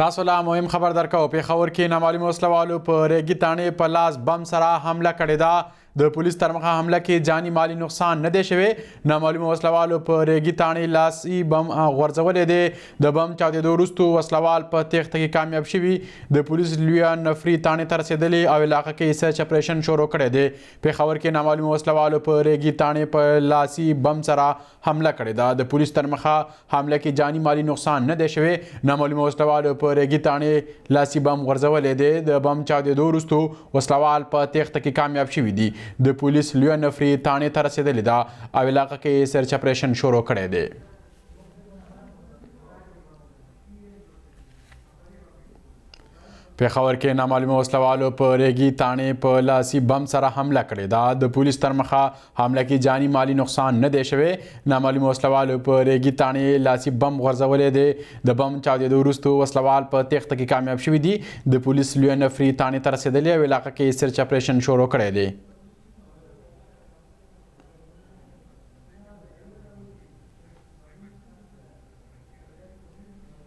تاسو لا مهم خبر درکو په خبر کې نامعلوم وسلوالو په ریګی تانې په لاس بم سره حمله کړې ده د پولیس تر مخه حمله کې جانی مالی نقصان نه دی شوی نامعلومه وسلوالو په ریګي تانې لاسي بم غورځولې دی د بم چاودېدو وروستو وسلوال په تیښته کې کامیاب شوي د پولیس لویا نفري تانې ته رسېدلې او علاقه کې سرچ اپریشن شروع کړی دی پېښور کې نامعلومه وسلوالو په ریګي تانې په لاسي بم سره حمله کړې ده د پولیس تر مخه حمله کې جانی مالی نقصان نه دی شوی نامعلومه وسلوالو په ریګي تانې لاسي بم غورځولې دی د بم چاودېدو وروستو وسلوال په تیښته کې کامیاب شوي دي د پولیس لوی نفري تانې ته رسیدلې ده او علاقه کې سرچ اپریشن شروع کړی دی پیښور کې نامعلومه وسلوالو په ریګي تانې په لاسي بم سره حمله کړې ده د پولیس تر مخه حمله کې جانی مالی نقصان نه دی شوی نامعلومه وسلوالو په ریګي تانې لاسي بم غورځولې دی د بم چاودېدو وروسته وسلوال په تیښته کې کامیاب شوي دي د پولیس لوی نفري تانې ته رسېدلې او علاقه کې سرچ اپریشن شروع کړی دی